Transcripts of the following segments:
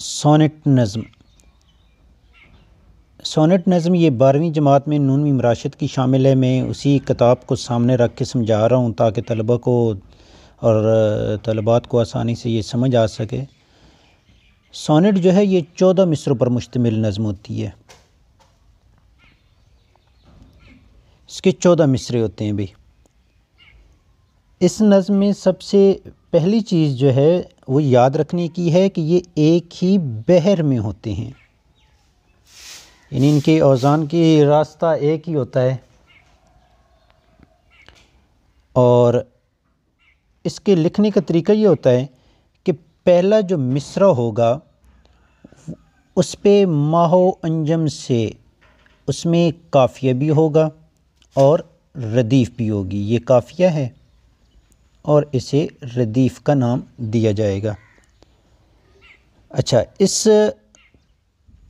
sonnet نظم sonnet نظم یہ بارہویں جماعت میں نونوی مراشد کی شامل ہے میں اسی کتاب کو سامنے رکھ کے سمجھا رہا ہوں تاکہ طلبہ کو اور طلبات کو آسانی سے یہ سمجھ آ سکے سونٹ جو ہے یہ چودہ مصروں پر مشتمل نظم ہوتی ہے اس کے چودہ مصرے ہوتے ہیں بھی اس نظم میں سب سے پہلی چیز جو ہے وہ یاد رکھنے کی ہے کہ یہ ایک ہی بہر میں ہوتے ہیں یعنی ان کے اوزان کی راستہ ایک ہی ہوتا ہے اور اس کے لکھنے کا طریقہ یہ ہوتا ہے کہ پہلا جو مصرہ ہوگا اس پہ ماہ و انجم سے اس میں کافیہ بھی ہوگا اور ردیف بھی ہوگی یہ کافیہ ہے اور اسے ردیف کا نام دیا جائے گا اچھا اس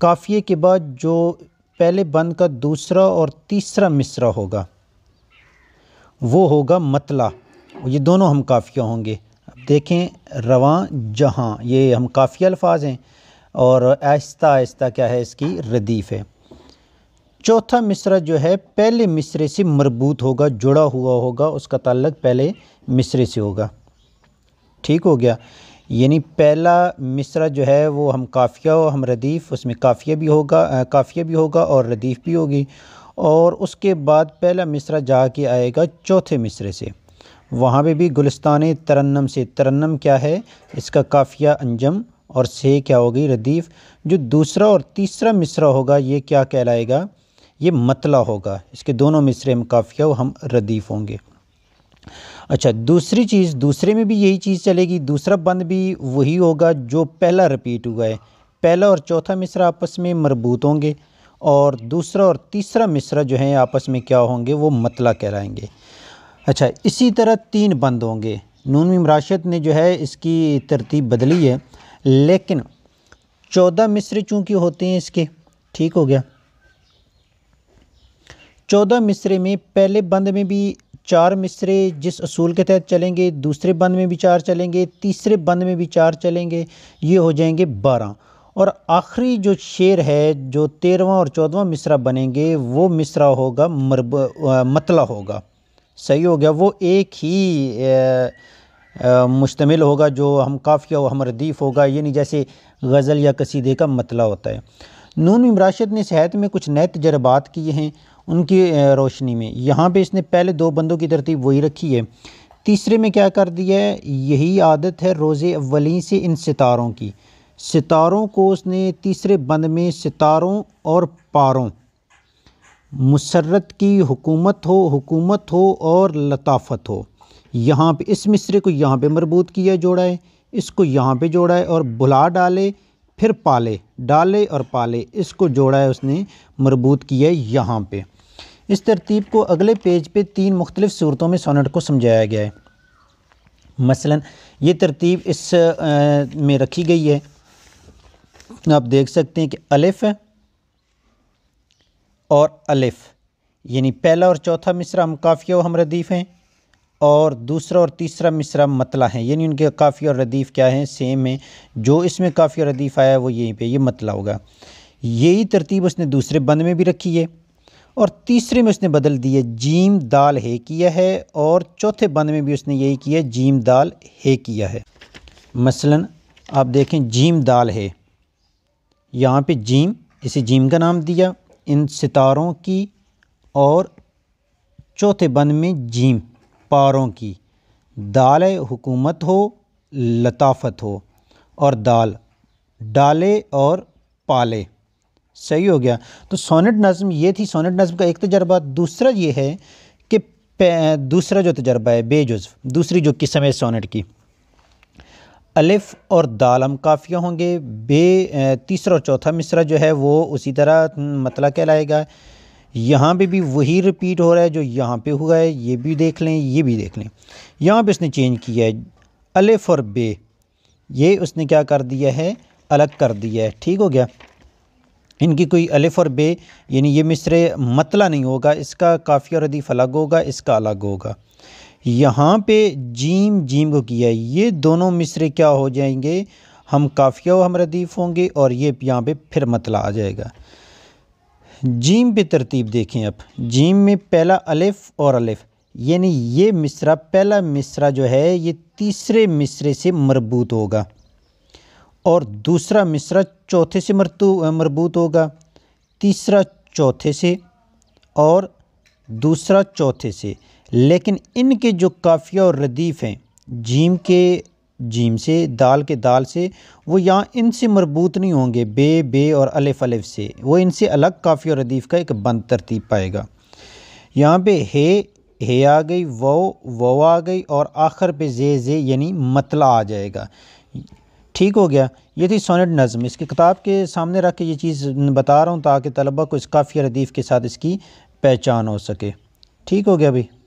کافیے کے بعد جو پہلے بند کا دوسرا اور تیسرا مصرہ ہوگا وہ ہوگا مطلع یہ دونوں ہم کافیہ ہوں گے دیکھیں رواں جہاں یہ ہم کافی الفاظ ہیں اور آہستہ آہستہ کیا ہے اس کی ردیف ہے چوتھا مصرہ جو ہے پہلے مصرے سے مربوط ہوگا جڑا ہوا ہوگا اس کا تعلق پہلے مصرے سے ہوگا ٹھیک ہو گیا یعنی پہلا مصرہ جو ہے وہ ہم کافیہ و ہم ردیف اس میں کافیہ بھی ہوگا کافیہ بھی ہوگا اور ردیف بھی ہوگی اور اس کے بعد پہلا مصرہ جا کے آئے گا چوتھے مصرے سے وہاں پہ بھی گلستان ترنم سے ترنم کیا ہے اس کا کافیہ انجم اور سے کیا ہوگی ردیف جو دوسرا اور تیسرا مصرہ ہوگا یہ کیا کہلائے گا یہ مطلع ہوگا اس کے دونوں مصرے ہم کافیہ و ہم ردیف ہوں گے اچھا دوسری چیز دوسرے میں بھی یہی چیز چلے گی دوسرا بند بھی وہی ہوگا جو پہلا رپیٹ ہوا ہے پہلا اور چوتھا مصرہ آپس میں مربوط ہوں گے اور دوسرا اور تیسرا مصرع جو ہیں آپس میں کیا ہوں گے وہ مطلع کہلائیں گے اچھا اسی طرح تین بند ہوں گے نون مراشت نے جو ہے اس کی ترتیب بدلی ہے لیکن چودہ مصرے چونکہ ہوتے ہیں اس کے ٹھیک ہو گیا چودہ مصرے میں پہلے بند میں بھی چار مصرے جس اصول کے تحت چلیں گے دوسرے بند میں بھی چار چلیں گے تیسرے بند میں بھی چار چلیں گے یہ ہو جائیں گے بارہ اور آخری جو شعر ہے جو تیرواں اور چودواں مصرع بنیں گے وہ مصرع ہوگا مرب مطلع ہوگا صحیح ہو گیا وہ ایک ہی مشتمل ہوگا جو ہم کافیہ و ہم ردیف ہوگا یہ یعنی نہیں جیسے غزل یا کسیدے کا مطلع ہوتا ہے نون ممراشد نے صحت میں کچھ نئے تجربات کیے ہیں ان کی روشنی میں یہاں پہ اس نے پہلے دو بندوں کی ترتیب وہی رکھی ہے تیسرے میں کیا کر دیا ہے یہی عادت ہے روز اولین سے ان ستاروں کی ستاروں کو اس نے تیسرے بند میں ستاروں اور پاروں مسرت کی حکومت ہو حکومت ہو اور لطافت ہو یہاں پہ اس مصرے کو یہاں پہ مربوط کیا جوڑا ہے اس کو یہاں پہ جوڑا ہے اور بھلا ڈالے پھر پالے ڈالے اور پالے اس کو جوڑا ہے اس نے مربوط کیا ہے یہاں پہ اس ترتیب کو اگلے پیج پہ تین مختلف صورتوں میں سونٹ کو سمجھایا گیا ہے مثلا یہ ترتیب اس میں رکھی گئی ہے آپ دیکھ سکتے ہیں کہ الف اور الف یعنی پہلا اور چوتھا مصرہ ہم کافیہ و ہم ردیف ہیں اور دوسرا اور تیسرا مصرہ مطلع ہیں یعنی ان کے کافی اور ردیف کیا ہیں سیم ہیں جو اس میں کافی اور ردیف آیا وہ یہیں پہ یہ مطلع ہوگا یہی ترتیب اس نے دوسرے بند میں بھی رکھی ہے اور تیسرے میں اس نے بدل دیا جیم دال ہے کیا ہے اور چوتھے بند میں بھی اس نے یہی کیا جیم دال ہے کیا ہے مثلا آپ دیکھیں جیم دال ہے یہاں پہ جیم اسے جیم کا نام دیا ان ستاروں کی اور چوتھے بند میں جیم پاروں کی دال حکومت ہو لطافت ہو اور دال ڈالے اور پالے صحیح ہو گیا تو سونٹ نظم یہ تھی سونٹ نظم کا ایک تجربہ دوسرا یہ ہے کہ دوسرا جو تجربہ ہے بے جزو دوسری جو قسم ہے سونٹ کی الف اور دالم کافیہ ہوں گے بے تیسرا اور چوتھا مصرہ جو ہے وہ اسی طرح مطلع کہلائے گا یہاں پہ بھی وہی رپیٹ ہو رہا ہے جو یہاں پہ ہوا ہے یہ بھی دیکھ لیں یہ بھی دیکھ لیں یہاں پہ اس نے چینج کیا ہے الف اور بے یہ اس نے کیا کر دیا ہے الگ کر دیا ہے ٹھیک ہو گیا ان کی کوئی الف اور بے یعنی یہ مصرے مطلع نہیں ہوگا اس کا کافی اور ردیف الگ ہوگا اس کا الگ ہوگا یہاں پہ جیم جیم کو کیا ہے یہ دونوں مصرے کیا ہو جائیں گے ہم کافی و ہم ردیف ہوں گے اور یہ یہاں پہ پھر مطلع آ جائے گا جیم پہ ترتیب دیکھیں اب جیم میں پہلا الف اور الف یعنی یہ مصرع پہلا مصرع جو ہے یہ تیسرے مصرے سے مربوط ہوگا اور دوسرا مصرع چوتھے سے مرتو مربوط ہوگا تیسرا چوتھے سے اور دوسرا چوتھے سے لیکن ان کے جو کافیہ اور ردیف ہیں جیم کے جیم سے دال کے دال سے وہ یہاں ان سے مربوط نہیں ہوں گے بے بے اور الف الف سے وہ ان سے الگ کافی اور ردیف کا ایک بند ترتیب پائے گا یہاں پہ ہے آ گئی وو وو آ گئی اور آخر پہ زے زے یعنی مطلع آ جائے گا ٹھیک ہو گیا یہ تھی سونٹ نظم اس کی کتاب کے سامنے رکھ کے یہ چیز بتا رہا ہوں تاکہ طلبہ کو اس کافی ردیف کے ساتھ اس کی پہچان ہو سکے ٹھیک ہو گیا بھائی